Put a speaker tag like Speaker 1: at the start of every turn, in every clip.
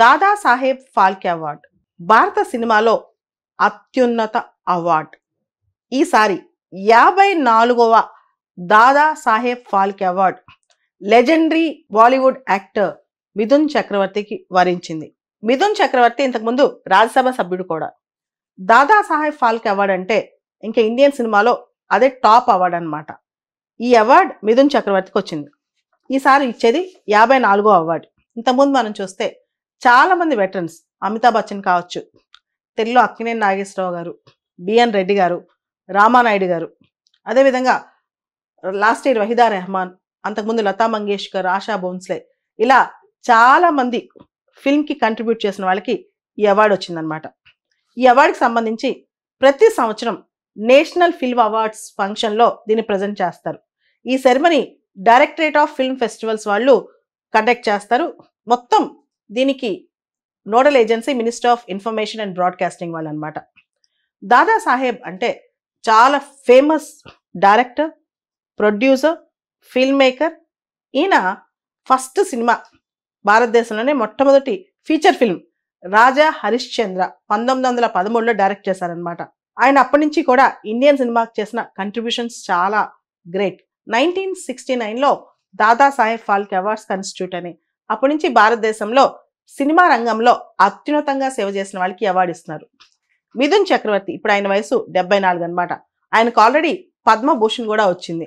Speaker 1: Dadasaheb Phalke award భారత సినిమాలో అత్యున్నత అవార్డు ఈసారి యాభై నాలుగవ Dadasaheb Phalke award legendary Bollywood actor Mithun చక్రవర్తికి వరించింది మిథున్ చక్రవర్తి ఇంతకుముందు రాజ్యసభ సభ్యుడు కూడా దాదాసాహెబ్ ఫాల్కే అవార్డు అంటే ఇంకా ఇండియన్ సినిమాలో అదే టాప్ అవార్డు అనమాట ఈ అవార్డు మిథున్ చక్రవర్తికి వచ్చింది ఈసారి ఇచ్చేది యాభై నాలుగో అవార్డు ఇంతకుముందు మనం చూస్తే చాలామంది వెటరన్స్ అమితాబ్ బచ్చన్ కావచ్చు తెలుగులో అక్కినేని నాగేశ్వరరావు గారు బిఎన్ రెడ్డి గారు రామానాయుడు గారు అదేవిధంగా లాస్ట్ ఇయర్ వహీదా రెహమాన్ అంతకుముందు లతా మంగేష్కర్ ఆశా బౌన్స్లే ఇలా చాలామంది ఫిల్మ్కి కంట్రిబ్యూట్ చేసిన వాళ్ళకి ఈ అవార్డు వచ్చిందనమాట ఈ అవార్డుకి సంబంధించి ప్రతి సంవత్సరం నేషనల్ ఫిల్మ్ అవార్డ్స్ ఫంక్షన్లో దీన్ని ప్రజెంట్ చేస్తారు ఈ ceremony directorate of film festivals వాళ్ళు కండక్ట్ చేస్తారు మొత్తం దీనికి nodal agency minister of information and broadcasting వాళ్ళు అనమాట దాదా సాహెబ్ అంటే చాలా famous director producer film maker ఈయన ఫస్ట్ సినిమా భారతదేశంలోనే మొట్టమొదటి ఫీచర్ ఫిల్మ్ రాజా హరిశ్చంద్ర పంతొమ్మిది వందల పదమూడులో డైరెక్ట్ చేశారనమాట ఆయన అప్పటి నుంచి కూడా ఇండియన్ సినిమాకి చేసిన కంట్రిబ్యూషన్స్ చాలా గ్రేట్ నైన్టీన్ సిక్స్టీ నైన్లో దాదాసాహెబ్ ఫాల్కే అవార్డ్స్ కన్స్టిట్యూట్ అని అప్పటి నుంచి భారతదేశంలో సినిమా రంగంలో అత్యున్నతంగా సేవ చేసిన వాళ్ళకి అవార్డు ఇస్తున్నారు మిథున్ చక్రవర్తి ఇప్పుడు ఆయన వయసు డెబ్బై నాలుగు అనమాట ఆయనకు ఆల్రెడీ పద్మభూషణ్ కూడా వచ్చింది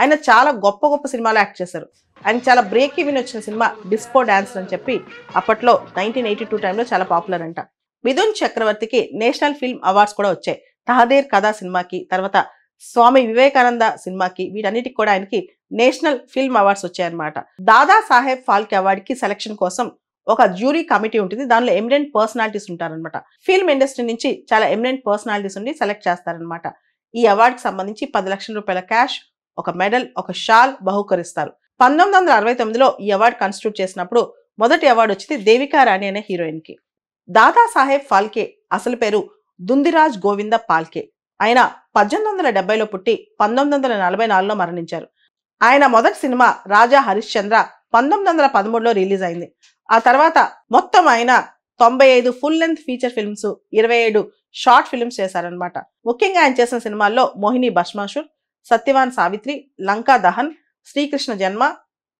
Speaker 1: ఆయన చాలా గొప్ప గొప్ప సినిమాలు యాక్ట్ చేశారు ఆయన చాలా బ్రేక్ ఈవెన్ వచ్చిన సినిమా డిస్కో డాన్సర్ అని చెప్పి అప్పట్లో నైన్టీన్ ఎయిటీ టూ టైంలో చాలా పాపులర్ అంట మిథున్ చక్రవర్తికి నేషనల్ ఫిల్మ్ అవార్డ్స్ కూడా వచ్చాయి తహదేర్ కథా సినిమాకి తర్వాత స్వామి వివేకానంద సినిమాకి వీటన్నిటికి కూడా ఆయనకి నేషనల్ ఫిల్మ్ అవార్డ్స్ వచ్చాయన్నమాట దాదా సాహెబ్ ఫాల్కే అవార్డుకి సెలక్షన్ కోసం ఒక జ్యూరీ కమిటీ ఉంటుంది దానిలో ఎమినెంట్ పర్సనాలిటీస్ ఉంటారనమాట ఫిల్మ్ ఇండస్ట్రీ నుంచి చాలా ఎమినెంట్ పర్సనాలిటీస్ ఉండి సెలెక్ట్ చేస్తారనమాట ఈ అవార్డుకి సంబంధించి పది లక్షల రూపాయల క్యాష్ ఒక మెడల్ ఒక షాల్ బహుకరిస్తారు పంతొమ్మిది వందల అరవై తొమ్మిదిలో ఈ అవార్డు కన్స్టిట్యూట్ చేసినప్పుడు మొదటి అవార్డు వచ్చింది దేవికా రాణి అనే హీరోయిన్కి దాదాసాహెబ్ ఫాల్కే అసలు పేరు దుందిరాజ్ గోవింద పాల్కే ఆయన పద్దెనిమిది వందల డెబ్బైలో పుట్టి పంతొమ్మిది వందల నలభై నాలుగులో మరణించారు ఆయన మొదటి సినిమా రాజా హరిశ్చంద్ర పంతొమ్మిది వందల పదమూడులో రిలీజ్ అయింది ఆ తర్వాత మొత్తం ఆయన తొంభై ఐదు ఫుల్ లెంత్ ఫీచర్ ఫిల్మ్స్ ఇరవై ఏడు షార్ట్ ఫిల్మ్స్ చేశారనమాట ముఖ్యంగా ఆయన చేసిన సినిమాల్లో మోహిని భస్మాసుర్ సత్యవాన్ సావిత్రి లంకా దహన్ శ్రీకృష్ణ జన్మ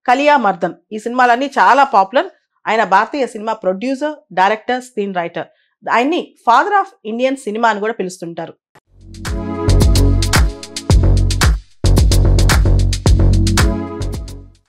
Speaker 1: కలియా మర్దన్ ఈ సినిమాలన్నీ చాలా పాపులర్ ఆయన భారతీయ cinema producer director screen writer ఆయన్ని ఫాదర్ ఆఫ్ ఇండియన్ సినిమా అని కూడా పిలుస్తుంటారు you.